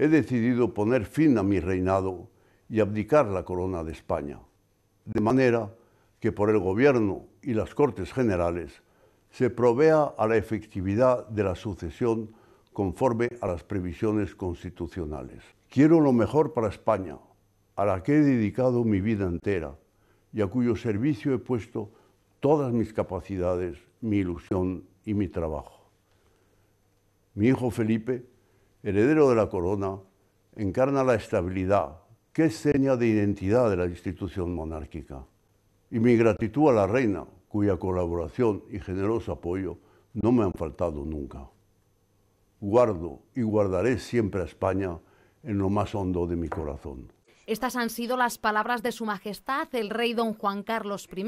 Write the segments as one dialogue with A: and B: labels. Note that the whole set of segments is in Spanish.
A: he decidido poner fin a mi reinado y abdicar la corona de España, de manera que por el gobierno y las Cortes Generales se provea a la efectividad de la sucesión conforme a las previsiones constitucionales. Quiero lo mejor para España, a la que he dedicado mi vida entera y a cuyo servicio he puesto todas mis capacidades, mi ilusión y mi trabajo. Mi hijo Felipe heredero de la corona, encarna la estabilidad, que es seña de identidad de la institución monárquica. Y mi gratitud a la reina, cuya colaboración y generoso apoyo no me han faltado nunca. Guardo y guardaré siempre a España en lo más hondo de mi corazón.
B: Estas han sido las palabras de Su Majestad el Rey Don Juan Carlos I,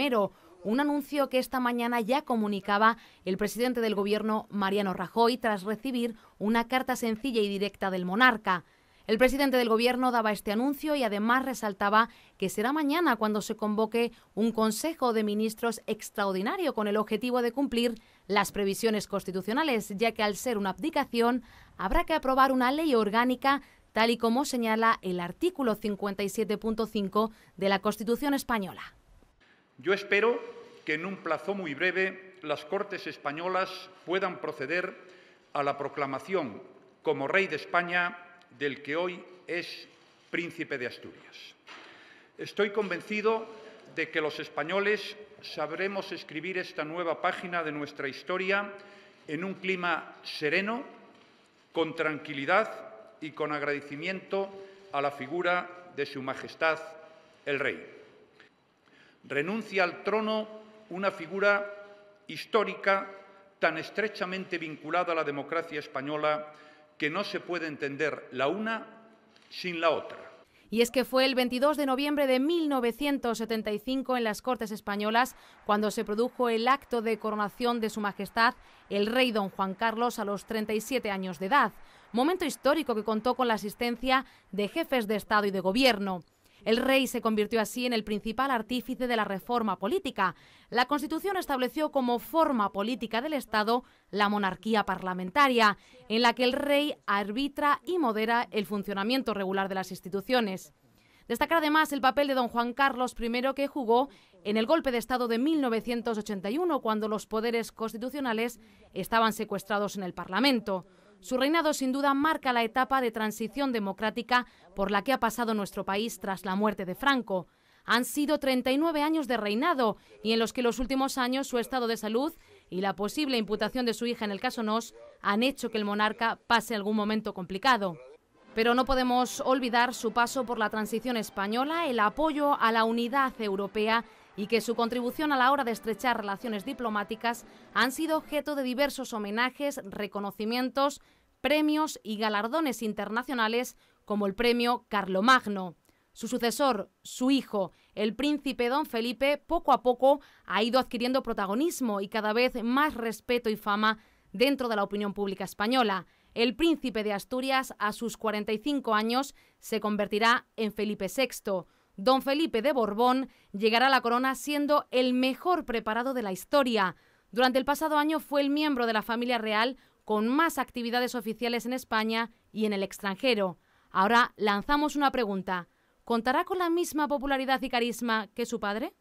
B: un anuncio que esta mañana ya comunicaba el presidente del Gobierno, Mariano Rajoy, tras recibir una carta sencilla y directa del monarca. El presidente del Gobierno daba este anuncio y además resaltaba que será mañana cuando se convoque un Consejo de Ministros extraordinario con el objetivo de cumplir las previsiones constitucionales, ya que al ser una abdicación habrá que aprobar una ley orgánica tal y como señala el artículo 57.5 de la Constitución española.
C: Yo espero que en un plazo muy breve las Cortes españolas puedan proceder a la proclamación como Rey de España del que hoy es Príncipe de Asturias. Estoy convencido de que los españoles sabremos escribir esta nueva página de nuestra historia en un clima sereno, con tranquilidad y con agradecimiento a la figura de Su Majestad el Rey. Renuncia al trono una figura histórica tan estrechamente vinculada a la democracia española que no se puede entender la una sin la otra.
B: Y es que fue el 22 de noviembre de 1975 en las Cortes Españolas cuando se produjo el acto de coronación de Su Majestad el rey don Juan Carlos a los 37 años de edad, momento histórico que contó con la asistencia de jefes de Estado y de Gobierno. El rey se convirtió así en el principal artífice de la reforma política. La Constitución estableció como forma política del Estado la monarquía parlamentaria, en la que el rey arbitra y modera el funcionamiento regular de las instituciones. Destacar además el papel de don Juan Carlos I que jugó en el golpe de Estado de 1981, cuando los poderes constitucionales estaban secuestrados en el Parlamento. Su reinado sin duda marca la etapa de transición democrática por la que ha pasado nuestro país tras la muerte de Franco. Han sido 39 años de reinado y en los que los últimos años su estado de salud y la posible imputación de su hija en el caso Nos han hecho que el monarca pase algún momento complicado. Pero no podemos olvidar su paso por la transición española, el apoyo a la unidad europea y que su contribución a la hora de estrechar relaciones diplomáticas han sido objeto de diversos homenajes, reconocimientos, premios y galardones internacionales como el premio Carlomagno. Su sucesor, su hijo, el príncipe don Felipe, poco a poco ha ido adquiriendo protagonismo y cada vez más respeto y fama dentro de la opinión pública española. El príncipe de Asturias, a sus 45 años, se convertirá en Felipe VI. Don Felipe de Borbón llegará a la corona siendo el mejor preparado de la historia. Durante el pasado año fue el miembro de la familia real con más actividades oficiales en España y en el extranjero. Ahora lanzamos una pregunta. ¿Contará con la misma popularidad y carisma que su padre?